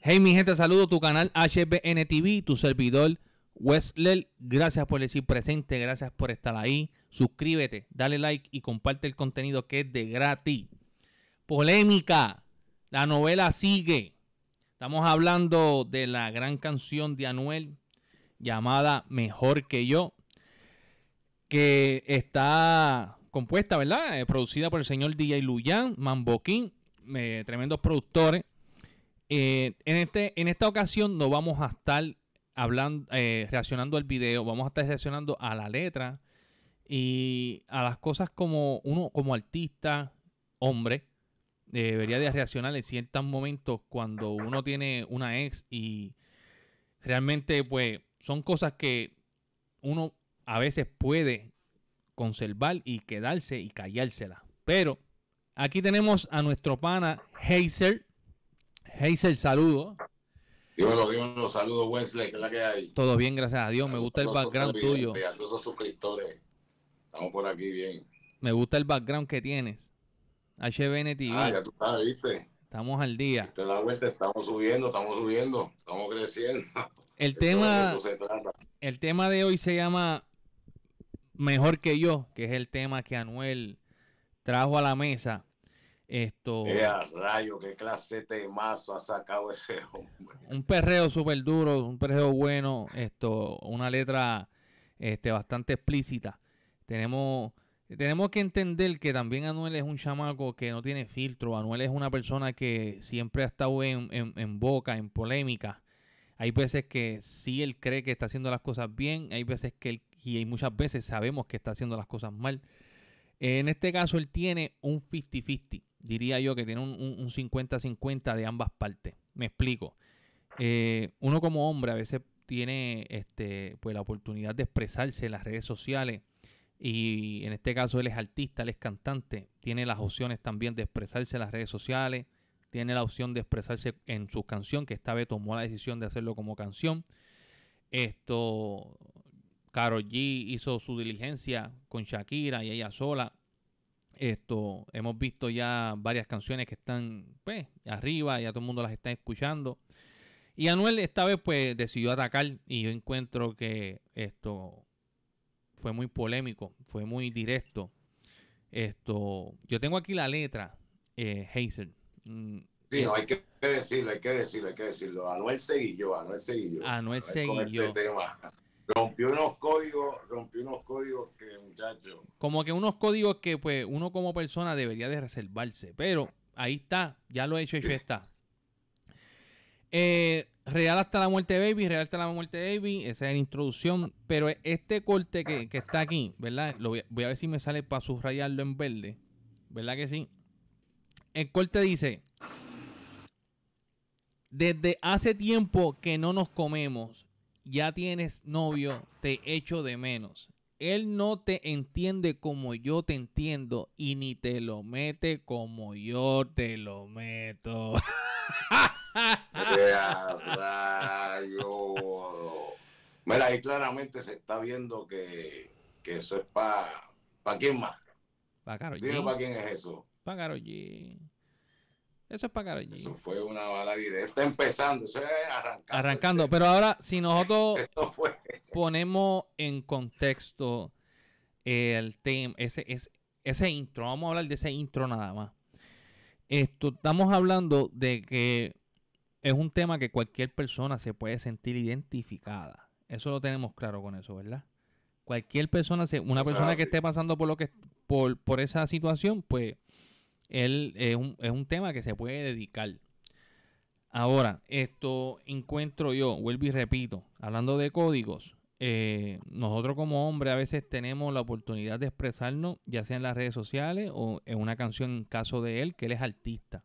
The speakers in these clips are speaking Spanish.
Hey, mi gente, saludo tu canal HBN TV, tu servidor Wesler. Gracias por decir presente, gracias por estar ahí. Suscríbete, dale like y comparte el contenido que es de gratis. Polémica, la novela sigue. Estamos hablando de la gran canción de Anuel llamada Mejor que yo, que está compuesta, ¿verdad? Eh, producida por el señor DJ Luyan, Mamboquín, eh, tremendos productores. Eh, en, este, en esta ocasión no vamos a estar hablando, eh, reaccionando al video, vamos a estar reaccionando a la letra y a las cosas como uno, como artista, hombre, debería de reaccionar en ciertos momentos cuando uno tiene una ex y realmente pues son cosas que uno a veces puede conservar y quedarse y callársela. Pero aquí tenemos a nuestro pana Heiser. Hazel, saludo. Dímelo, dímelo, saludos Wesley, ¿Qué es la que hay. Todo bien, gracias a Dios. me gusta el background tuyo. suscriptores. Estamos por aquí bien. Me gusta el background que tienes. HBN Ah, ya tú sabes, viste. Estamos al día. estamos subiendo, estamos subiendo, estamos creciendo. El tema, el tema de hoy se llama Mejor que yo, que es el tema que Anuel trajo a la mesa esto. ¡Qué rayo! ¡Qué clase de mazo ha sacado ese hombre! Un perreo súper duro, un perreo bueno, esto, una letra este, bastante explícita. Tenemos, tenemos que entender que también Anuel es un chamaco que no tiene filtro. Anuel es una persona que siempre ha estado en, boca, en polémica. Hay veces que sí él cree que está haciendo las cosas bien, hay veces que él, y muchas veces sabemos que está haciendo las cosas mal. En este caso él tiene un 50-50 diría yo que tiene un 50-50 de ambas partes. Me explico. Eh, uno como hombre a veces tiene este, pues, la oportunidad de expresarse en las redes sociales y en este caso él es artista, él es cantante, tiene las opciones también de expresarse en las redes sociales, tiene la opción de expresarse en su canción, que esta vez tomó la decisión de hacerlo como canción. Esto, Karol G hizo su diligencia con Shakira y ella sola. Esto, hemos visto ya varias canciones que están pues, arriba, ya todo el mundo las está escuchando. Y Anuel esta vez pues decidió atacar y yo encuentro que esto fue muy polémico, fue muy directo. Esto, yo tengo aquí la letra, eh, Hazel. Mm, sí, hay que decirlo, hay que decirlo, hay que decirlo. Anuel seguí Anuel seguí Anuel este seguí Rompió unos códigos, rompió unos códigos que, muchachos. Como que unos códigos que, pues, uno como persona debería de reservarse. Pero ahí está, ya lo he hecho, ya está. Eh, real hasta la muerte baby, Real hasta la muerte baby, esa es la introducción, pero este corte que, está aquí, ¿verdad? voy, a, ver si me sale para subrayarlo en verde, ¿verdad que sí? El corte dice, desde hace tiempo que no nos comemos, ya tienes novio, te echo de menos. Él no te entiende como yo te entiendo y ni te lo mete como yo te lo meto. Mira, ahí claramente se está viendo que, eso es para... ¿Para quién más? Para Karol Dime para quién es eso. Para Karol G. Eso es para Eso fue una bala directa empezando, eso es arrancando. Arrancando, pero ahora si nosotros ponemos en contexto el tema, ese, ese intro, vamos a hablar de ese intro nada más. Esto, estamos hablando de que es un tema que cualquier persona se puede sentir identificada. Eso lo tenemos claro con eso, ¿verdad? Cualquier persona, una persona que esté pasando por lo que por, por esa situación, pues él es un, tema que se puede dedicar. Ahora, esto encuentro yo, vuelvo y repito, hablando de códigos, eh, nosotros como hombre a veces tenemos la oportunidad de expresarnos, ya sea en las redes sociales o en una canción en caso de él, que él es artista.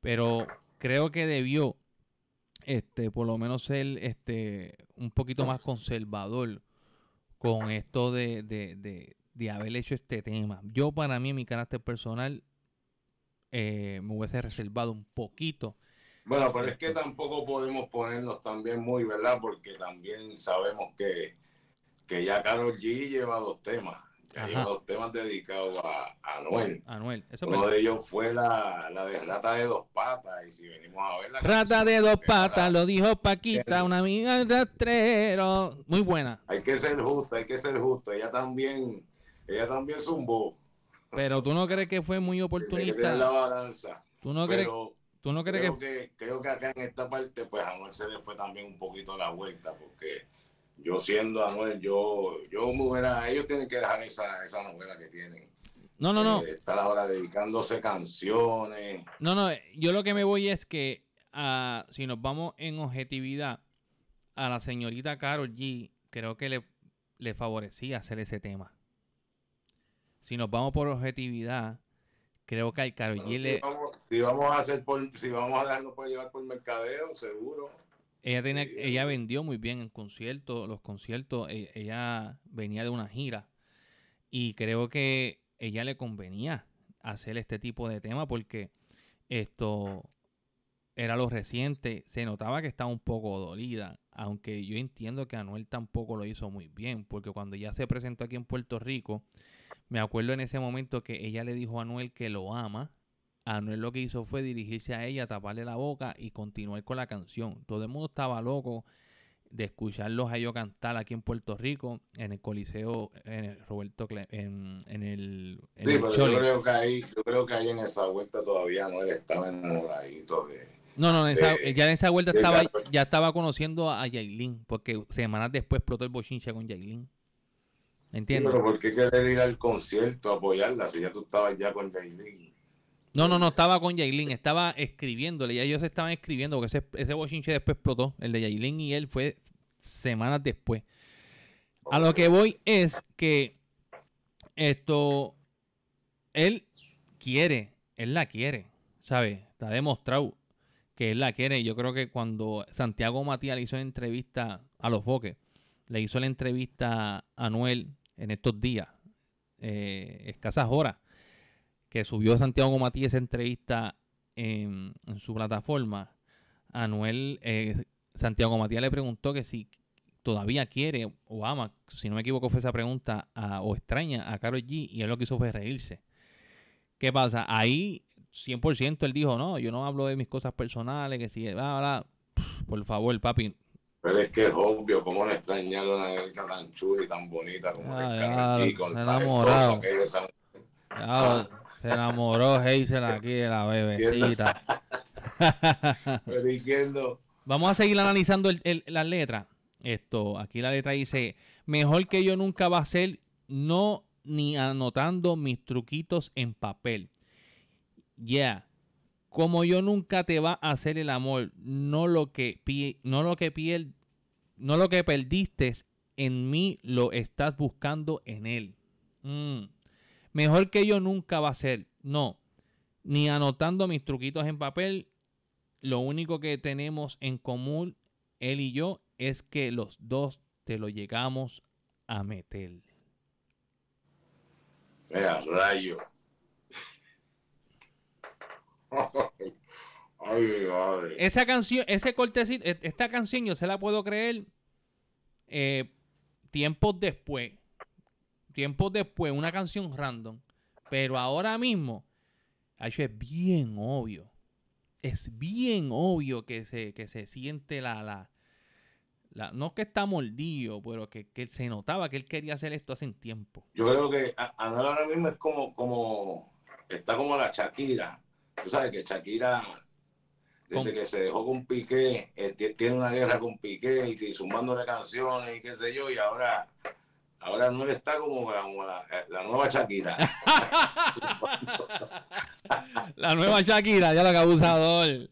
Pero creo que debió, este, por lo menos ser este, un poquito más conservador con esto de, de, de haber hecho este tema. Yo para mí, en mi carácter personal, eh, me hubiese reservado un poquito. Bueno, pero es que este, tampoco podemos ponernos también muy, ¿verdad? Porque también sabemos que, que ya Carol G lleva dos temas. Ya lleva dos temas dedicados a, Anuel. Anuel. Eso Uno de ellos fue la, la de Rata de Dos Patas. Y si venimos a ver la Rata de Dos Patas, lo dijo Paquita, una amiga del rastrero. Muy buena. Hay que ser justo, hay que ser justo. Ella también, ella también zumbó. Pero tú no crees que fue muy oportunista. la balanza. Tú no pero tú no crees creo que... Creo que acá en esta parte, pues Anuel se le fue también un poquito la vuelta, porque yo siendo Anuel, yo, yo mujer, Ellos tienen que dejar esa, esa novela que tienen. No, no, no. la eh, ahora dedicándose canciones. No, no, yo lo que me voy es que ah, si nos vamos en objetividad, a la señorita Carol G, creo que le, le favorecía hacer ese tema si nos vamos por objetividad, creo que al Carol. si, vamos, a hacer por, si vamos a llevar por mercadeo, seguro. Ella tenía, ella vendió muy bien en conciertos, los conciertos, e, ella venía de una gira. Y creo que ella le convenía hacer este tipo de tema porque esto era lo reciente. Se notaba que estaba un poco dolida, aunque yo entiendo que Anuel tampoco lo hizo muy bien, porque cuando ya se presentó aquí en Puerto Rico, me acuerdo en ese momento que ella le dijo a Anuel que lo ama. Anuel lo que hizo fue dirigirse a ella, taparle la boca y continuar con la canción. Todo el mundo estaba loco de escucharlos a ellos cantar aquí en Puerto Rico, en el Coliseo, en el Roberto en, el. yo creo, que ahí, en esa vuelta todavía Noel estaba enamoradito de. No, no, en esa, eh, ya en esa vuelta estaba, ya estaba conociendo a Yailin, porque semanas después explotó el bochincha con Yailin. Entiendo. pero ¿por qué querer ir al concierto a apoyarla si ya tú estabas ya con Jailin? No, no, no estaba con Jailin, estaba escribiéndole, ya ellos estaban escribiendo, porque ese, ese bochinche después explotó, el de Jailin y él fue semanas después. A lo que voy es que esto, él quiere, él la quiere, ¿sabes? Está demostrado que él la quiere. yo creo que cuando Santiago Matías le hizo la entrevista a los Foques, le hizo la entrevista a Anuel en estos días, eh, escasas horas, que subió Santiago Matías esa entrevista en, su plataforma, Anuel, eh, Santiago Matías le preguntó que si todavía quiere o ama, si no me equivoco fue esa pregunta, o extraña a Karol G, y él lo que hizo fue reírse. ¿Qué pasa? Ahí 100% él dijo, no, yo no hablo de mis cosas personales, que si, bla, bla, por favor, papi, pero es que es obvio, cómo le extrañaron una la tan chula y tan bonita como ah, el aquí, con enamorado. que se enamoró Hazel aquí de la bebecita. Vamos a seguir analizando el, letra. las letras. Esto, aquí la letra dice, mejor que yo nunca va a ser, no ni anotando mis truquitos en papel. Yeah, como yo nunca te va a hacer el amor, no lo que, no lo que, no lo que perdiste en mí lo estás buscando en él. Mm. Mejor que yo nunca va a ser. No. Ni anotando mis truquitos en papel. Lo único que tenemos en común, él y yo, es que los dos te lo llegamos a meter. Vea, rayo. Esa canción, ese cortecito, e, esta canción yo se la puedo creer eh, tiempos después. Tiempos después, una canción random. Pero ahora mismo, eso es bien obvio. Es bien obvio que se, que se siente la, la, No que está mordido, pero que, se notaba que él quería hacer esto hace un tiempo. Yo creo que ahora mismo es como, como. Está como la Shakira Tú sabes que Shakira, desde que se dejó con Piqué, eh, tiene una guerra con Piqué y, sumándole canciones y qué sé yo, y ahora ahora no le está como la, eh, nueva Shakira. la nueva Shakira, ya lo que abusador.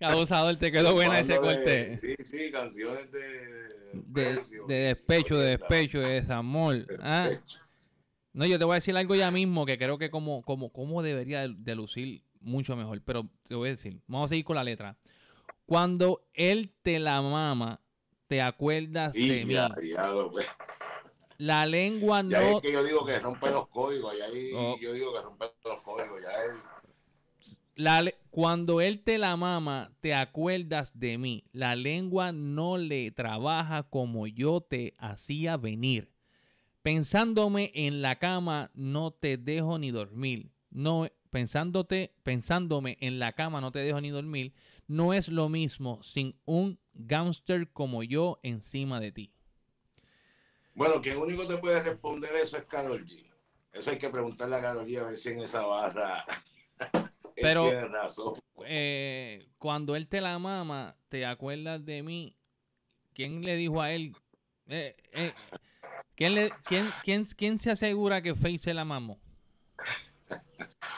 abusador, te quedó buena ese corte. Sí, sí, canciones de, de, despecho, de despecho, de desamor. ¿ah? No, yo te voy a decir algo ya mismo que creo que como, como, como debería de lucir mucho mejor. Pero te voy a decir, vamos a seguir con la letra. Cuando él te la mama, te acuerdas de mí. la lengua no. Es que yo digo que rompe los códigos. Cuando él te la mama, te acuerdas de mí. La lengua no le trabaja como yo te hacía venir. Pensándome en la cama, no te dejo ni dormir. No, pensándote, pensándome en la cama, no te dejo ni dormir, no es lo mismo sin un gangster como yo encima de ti. Bueno, quien único te puede responder eso es Carol Eso hay que preguntarle a Carol a ver si en esa barra. Pero tiene razón. Eh, cuando él te la mama, ¿te acuerdas de mí? ¿Quién le dijo a él? Eh, eh, ¿quién, le, quién, quién, se asegura que Face se la mamó?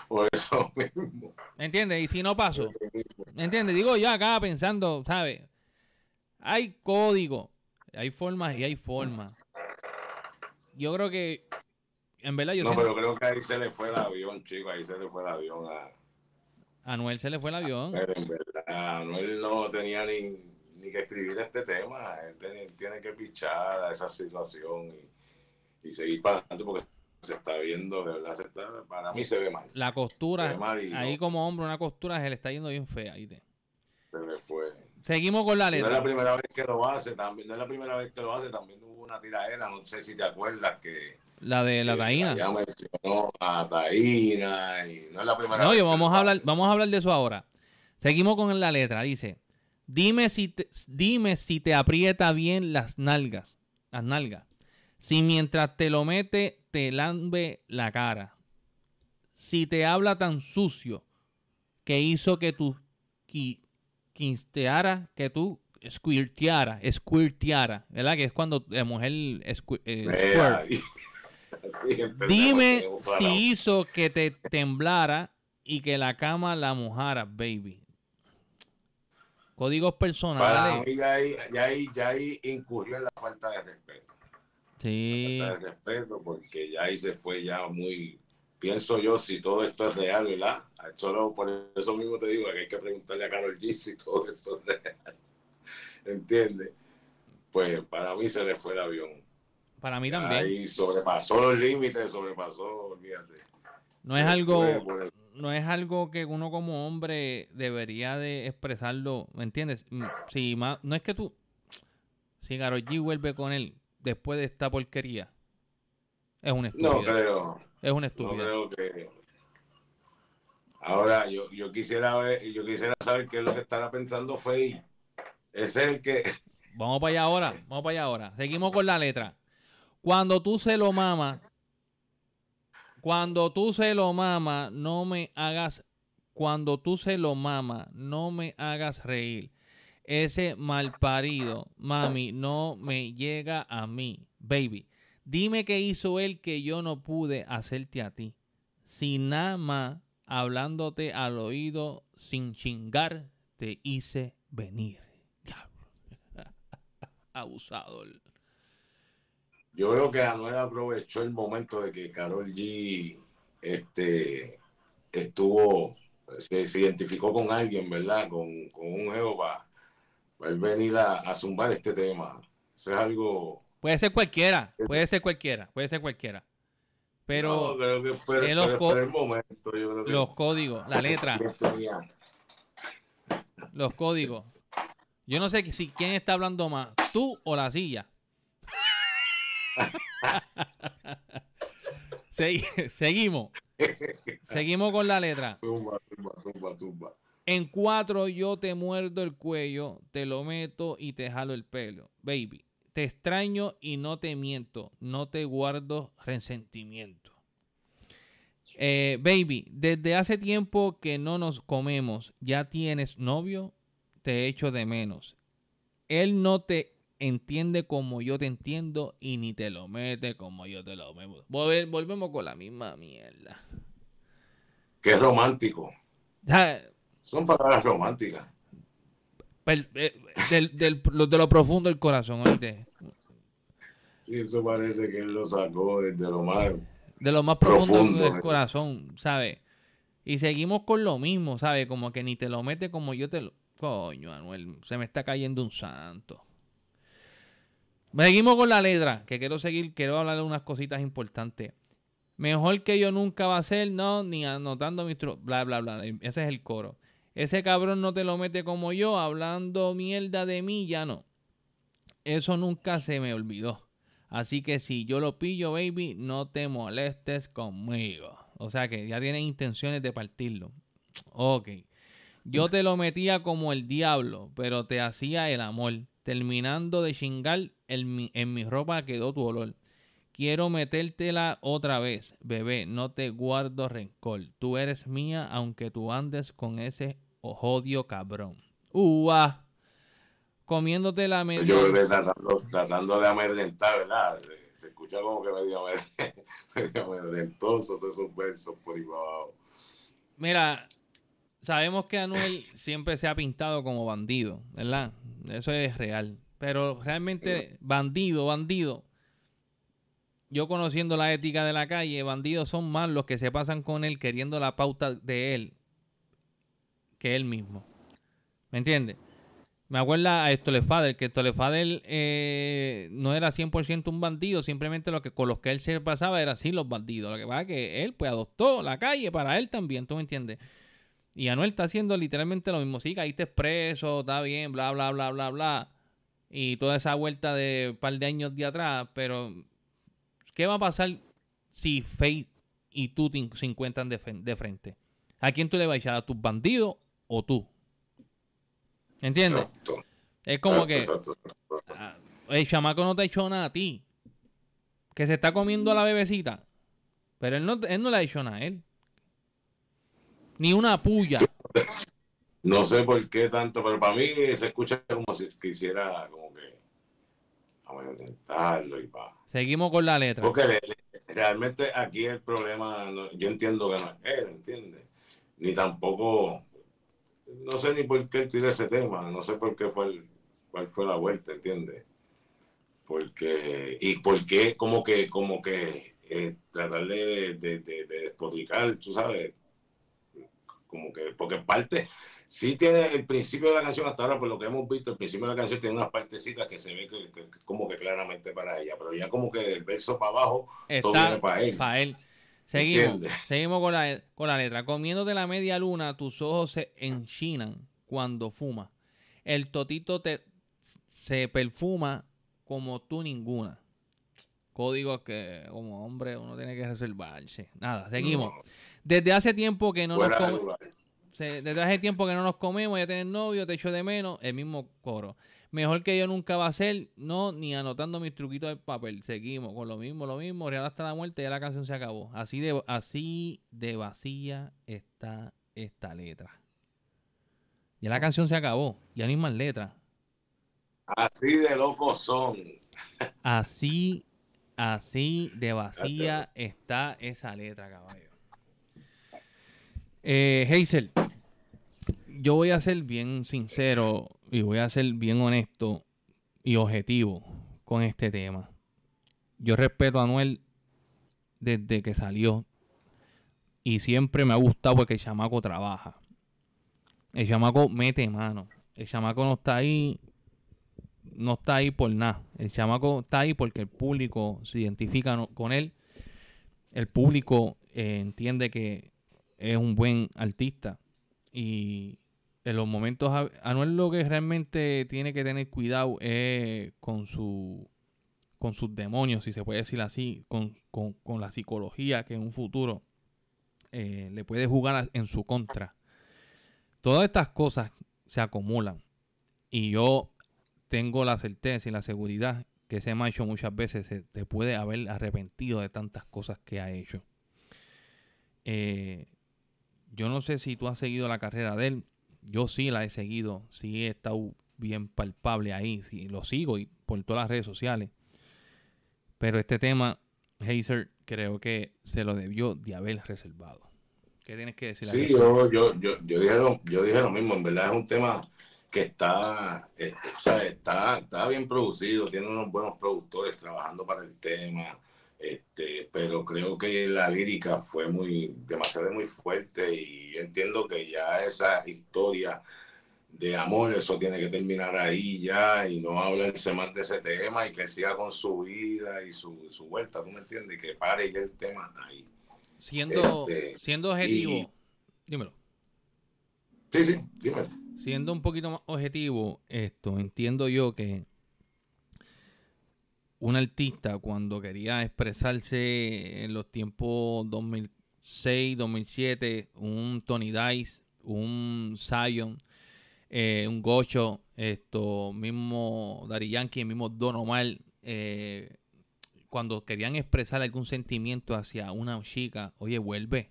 por eso mismo. ¿Me entiendes? Y si no paso. ¿Me entiendes? Digo yo acá pensando, ¿sabes? Hay código, hay formas y hay formas. Yo creo que, en verdad, yo No, pero creo que ahí se le fue el avión, chico, ahí se le fue el avión a. A Noel se le fue el avión. Pero en verdad, Anuel no tenía ni, ni que escribir este tema. Él tiene, que pichar a esa situación y, y seguir para adelante porque se está viendo, de verdad, se está, para mí se ve mal. La costura, ahí como hombre, una costura se le está yendo bien fea. Ahí te... Se me fue. Seguimos con la letra. No es la primera vez que lo hace, también, no es la primera vez que lo hace, también hubo una tiradera, no sé si te acuerdas que... La de la Taína. Ya mencionó a Taína no es la primera vez. vamos a hablar, vamos a hablar de eso ahora. Seguimos con la letra, dice. Dime si te, dime si te aprieta bien las nalgas, las nalgas. Si mientras te lo mete te lambe la cara, si te habla tan sucio que hizo que tú quisteara, que tú squirteara, squirteara, ¿verdad? Que es cuando la mujer eh, Dime si hizo que te temblara y que la cama la mojara, baby. Códigos personales. ya ahí, ya incurrió la falta de respeto. Sí. respeto, porque ya ahí se fue ya muy, pienso yo, si todo esto es real, ¿verdad? Solo por eso mismo te digo que hay que preguntarle a Carol G si todo eso es real. ¿Entiendes? Pues para mí se le fue el avión. Para mí también. Ahí sobrepasó los límites, sobrepasó, No es algo no es algo que uno como hombre debería de expresarlo, ¿me entiendes? Mm, si no es que tú, si Karol G vuelve con él, después de esta porquería. Es un estudio. No creo. Es un estudio. No creo que. Ahora, yo, quisiera ver, yo quisiera saber qué es lo que estará pensando Fey. es el que. Vamos para allá ahora, vamos para allá ahora. Seguimos con la letra. Cuando tú se lo mama cuando tú se lo mama no me hagas. Cuando tú se lo mama no me hagas reír. Ese malparido, mami, no me llega a mí, baby. Dime qué hizo él que yo no pude hacerte a ti. Si nada más, hablándote al oído, sin chingar, te hice venir. Abusador. Abusado. Yo creo que Anuel aprovechó el momento de que Carol G este, estuvo, se, identificó con alguien, ¿verdad? Con, un ego pues venir a, zumbar este tema. es algo. Puede ser cualquiera, puede ser cualquiera, puede ser cualquiera. Pero, los, códigos, la letra. los códigos. Yo no sé si quién está hablando más, tú o la silla. seguimos. Seguimos con la letra. Zumba, zumba, zumba, en cuatro yo te muerdo el cuello, te lo meto y te jalo el pelo. Baby, te extraño y no te miento, no te guardo resentimiento. Eh, baby, desde hace tiempo que no nos comemos, ya tienes novio, te echo de menos. Él no te entiende como yo te entiendo y ni te lo mete como yo te lo meto. volvemos con la misma mierda. Qué romántico. Ah, son palabras románticas. Eh, de lo profundo del corazón, ¿oíste? Sí, eso parece que él lo sacó desde lo más. De lo más profundo, del corazón, ¿sabes? Y seguimos con lo mismo, ¿sabes? Como que ni te lo mete como yo te lo. Coño, Anuel, se me está cayendo un santo. Seguimos con la letra, que quiero seguir, quiero hablar de unas cositas importantes. Mejor que yo nunca va a ser, no, ni anotando mi... Bla, bla, bla. Ese es el coro. Ese cabrón no te lo mete como yo, hablando mierda de mí, ya no. Eso nunca se me olvidó. Así que si yo lo pillo, baby, no te molestes conmigo. O sea que ya tienes intenciones de partirlo. Ok. Yo te lo metía como el diablo, pero te hacía el amor. Terminando de chingar, en mi, en mi ropa quedó tu olor. Quiero metértela otra vez, bebé, no te guardo rencor. Tú eres mía, aunque tú andes con ese jodio cabrón. Ua. Comiéndote la media. Yo tratando, tratando de amerdentar ¿verdad? Se escucha como que medio, medio de todos esos versos por Mira, sabemos que Anuel siempre se ha pintado como bandido, ¿verdad? Eso es real. Pero realmente, bandido, bandido. Yo conociendo la ética de la calle, bandidos son más los que se pasan con él queriendo la pauta de él que él mismo. ¿Me entiendes? Me acuerda a Estolefadel, que Estolefadel eh, no era 100% un bandido, simplemente lo que, con los que él se pasaba era así los bandidos. Lo que pasa es que él pues adoptó la calle para él también, ¿tú me entiendes? Y Anuel está haciendo literalmente lo mismo. Sí, caíste preso, está bien, bla, bla, bla, bla, bla. Y toda esa vuelta de un par de años de atrás. Pero, ¿qué va a pasar si Faith y tú se encuentran de, frente? ¿A quién tú le vas a echar? ¿A tus bandidos o tú. ¿Entiendes? Es como que ah, el chamaco no te ha hecho nada a ti. Que se está comiendo a la bebecita. Pero él no, le ha hecho nada a él. Ni una puya. No sé por qué tanto, pero para mí se escucha como si quisiera como que y Seguimos con la letra. Porque realmente aquí el problema, yo entiendo que no es él, ¿entiendes? Ni tampoco no sé ni por qué él ese tema, no sé por qué fue cuál fue la vuelta, ¿entiendes? Porque, y por qué como que, como que eh, tratarle de, de, tú sabes, como que, porque parte, sí tiene el principio de la canción hasta ahora, por lo que hemos visto, el principio de la canción tiene unas partecitas que se ve como que claramente para ella, pero ya como que del verso para abajo, todo viene Para él. Seguimos, seguimos con la, con la letra. Comiéndote la media luna, tus ojos se enchinan cuando fumas. El totito te, se perfuma como tú ninguna. Código que como hombre uno tiene que reservarse. Nada, seguimos. Desde hace tiempo que no nos comemos. Desde hace tiempo que no nos comemos, ya tenés novio, te echo de menos, el mismo coro. Mejor que yo nunca va a ser, no, ni anotando mis truquitos de papel. Seguimos con lo mismo, lo mismo, real hasta la muerte, ya la canción se acabó. Así de, así de vacía está esta letra. Ya la canción se acabó, ya no hay Así de locos son. Así, así de vacía está esa letra, caballo. Eh, Hazel, yo voy a ser bien sincero y voy a ser bien honesto y objetivo con este tema. Yo respeto a Anuel desde que salió y siempre me ha gustado porque el chamaco trabaja. El chamaco mete mano. El chamaco no está ahí no está ahí por nada. El chamaco está ahí porque el público se identifica con él. El público eh, entiende que es un buen artista y en los momentos, Anuel lo que realmente tiene que tener cuidado es con su con sus demonios, si se puede decir así, con, la psicología que en un futuro eh, le puede jugar en su contra. Todas estas cosas se acumulan y yo tengo la certeza y la seguridad que ese macho muchas veces se te puede haber arrepentido de tantas cosas que ha hecho. Eh, yo no sé si tú has seguido la carrera de él, yo sí la he seguido, sí he estado bien palpable ahí, sí, lo sigo y por todas las redes sociales. Pero este tema, Hazer, creo que se lo debió de haber reservado. ¿Qué tienes que decir? Sí, yo, yo, dije lo, mismo, en verdad es un tema que está, este, está, está bien producido, tiene unos buenos productores trabajando para el tema este, pero creo que la lírica fue muy, demasiado muy fuerte y entiendo que ya esa historia de amor, eso tiene que terminar ahí ya y no hablarse más de ese tema y que siga con su vida y su, vuelta, ¿tú me entiendes? que pare ya el tema ahí. Siendo, este, siendo objetivo, dímelo. Sí, sí, dímelo. Siendo un poquito más objetivo, esto entiendo yo que un artista cuando quería expresarse en los tiempos 2006, 2007, un Tony Dice, un Zion, eh, un Gocho, esto mismo Dari Yankee, mismo Don Omar, eh, cuando querían expresar algún sentimiento hacia una chica, oye, vuelve.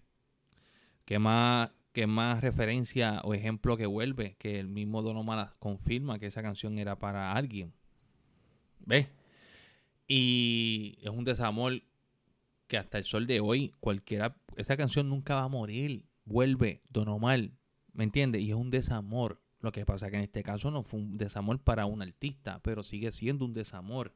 ¿Qué más, qué más referencia o ejemplo que vuelve? Que el mismo Don Omar confirma que esa canción era para alguien. ¿Ves? Y es un desamor que hasta el sol de hoy, cualquiera, esa canción nunca va a morir. Vuelve, Don Omar, ¿me entiendes? Y es un desamor. Lo que pasa que en este caso no fue un desamor para un artista, pero sigue siendo un desamor.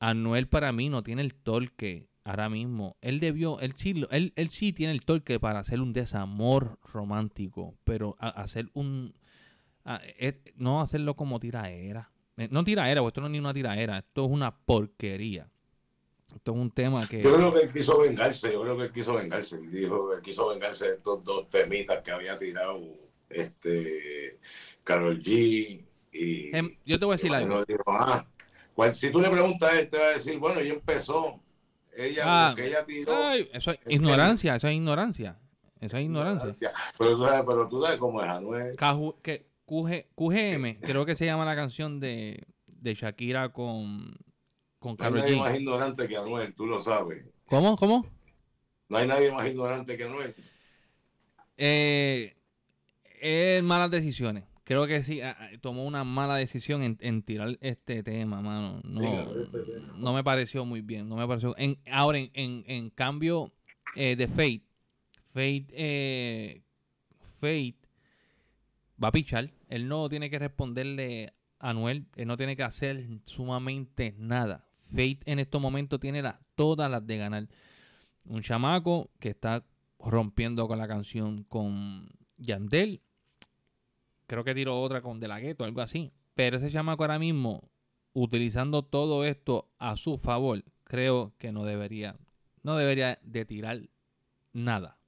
Anuel para mí no tiene el torque ahora mismo. Él debió, él sí, él tiene el torque para hacer un desamor romántico, pero hacer un... Eh, no hacerlo como tiraera. Eh, no tira porque esto no es ni una tira era, esto es una porquería. Esto es un tema que. Yo creo que él quiso vengarse, yo creo que él quiso vengarse. dijo que quiso vengarse de estos dos temitas que había tirado este Carol G. Y, em, yo te voy a decir algo. Dijo, si tú le preguntas a él, te va a decir, bueno, ella empezó. Ella, ah, que ella tiró. eso es ignorancia, eso es ignorancia. Eso es ignorancia. Pero, tú sabes, pero tú sabes cómo es Anuel. Caju, que, QGM, creo que se llama la canción de, de Shakira con, con No hay nadie más ignorante que Anuel, tú lo sabes. ¿Cómo? ¿Cómo? No hay nadie más ignorante que Anuel. Eh, malas decisiones. Creo que sí, ah, ah, tomó una mala decisión en, tirar este tema, mano. Este no, me pareció muy bien. No me pareció. En, ahora, en, cambio, eh, de Fate. Fate, eh, Fate va a pichar. Él no tiene que responderle a Noel. Él no tiene que hacer sumamente nada. Fate en estos momentos tiene todas las de ganar. Un chamaco que está rompiendo con la canción con Yandel. Creo que tiró otra con De La algo así. Pero ese chamaco ahora mismo, utilizando todo esto a su favor, creo que no debería, no debería de tirar nada.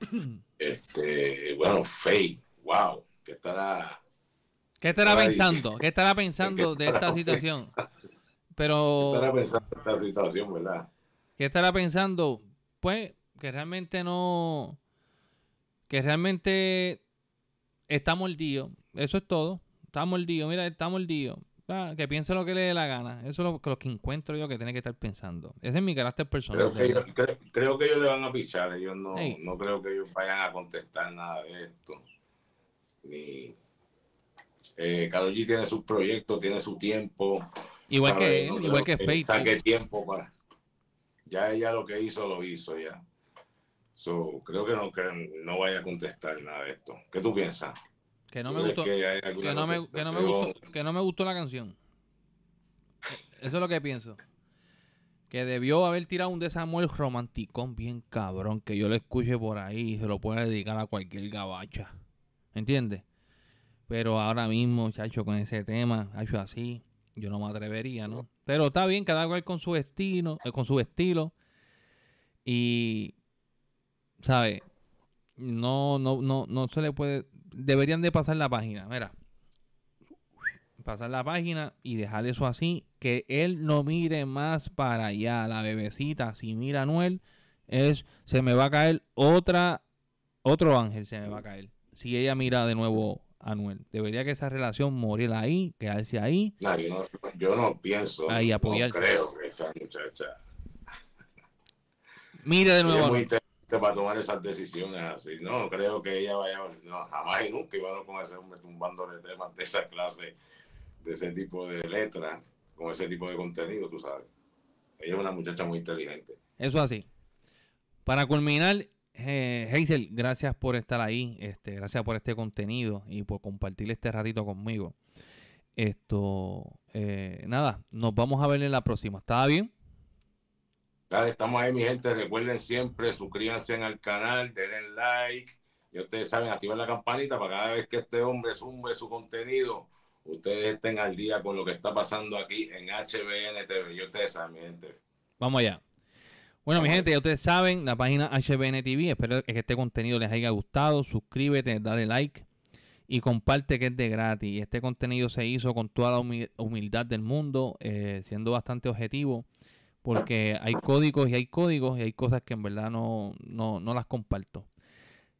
Este, bueno, Faith, wow, que estará. ¿Qué estará pensando? ¿Qué estará pensando de esta situación? Pero. ¿Qué estará pensando de esta situación, verdad? ¿Qué estará pensando? Pues que realmente no. Que realmente está mordido. Eso es todo. Está mordido, mira, está mordido. Ah, que piense lo que le dé la gana. Eso es lo, que encuentro yo que tiene que estar pensando. Ese es mi carácter personal. Creo que, ellos, le van a pichar. Ellos no, no creo que ellos vayan a contestar nada de esto. Ni. Eh, tiene sus proyectos, tiene su tiempo. Igual que Facebook. igual Saque tiempo para. Ya ella lo que hizo, lo hizo ya. So, creo que no, que no vaya a contestar nada de esto. ¿Qué tú piensas? Que no me gustó. la canción. Eso es lo que pienso. Que debió haber tirado un desamor romanticón bien cabrón. Que yo lo escuche por ahí y se lo pueda dedicar a cualquier gabacha. ¿Entiendes? Pero ahora mismo, chacho, con ese tema, hecho así, yo no me atrevería, ¿no? Pero está bien, cada cual con su estilo, eh, con su estilo. Y, ¿sabes? No, no, no, no se le puede deberían de pasar la página, mira. Pasar la página y dejar eso así. Que él no mire más para allá. La bebecita, si mira a Noel, es, se me va a caer otra, otro ángel se me va a caer. Si ella mira de nuevo a Anuel. Debería que esa relación morir ahí, quedarse ahí. yo, no, pienso. Ahí apoyarse. No creo que esa muchacha. Mire de nuevo. a este, para tomar esas decisiones así. No, creo que ella vaya, jamás y nunca iba a con un hombre de temas de esa clase, de ese tipo de letras, con ese tipo de contenido, tú sabes. Ella es una muchacha muy inteligente. Eso así. Para culminar, eh, Hazel, gracias por estar ahí, este, gracias por este contenido y por compartir este ratito conmigo. Esto, eh, nada, nos vamos a ver en la próxima. ¿Está bien? estamos ahí, mi gente. Recuerden siempre, suscríbanse al canal, denle like. Y ustedes saben, activen la campanita para cada vez que este hombre zumbe su contenido, ustedes estén al día con lo que está pasando aquí en HBN TV. Y ustedes saben, mi gente. Vamos allá. Bueno, mi gente, ya ustedes saben, la página HBN TV. Espero que este contenido les haya gustado. Suscríbete, dale like y comparte que es de gratis. Este contenido se hizo con toda la humildad del mundo, eh, siendo bastante objetivo porque hay códigos y hay códigos y hay cosas que en verdad no, no, las comparto.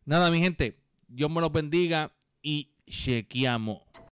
Nada, mi gente, Dios me los bendiga y chequeamos.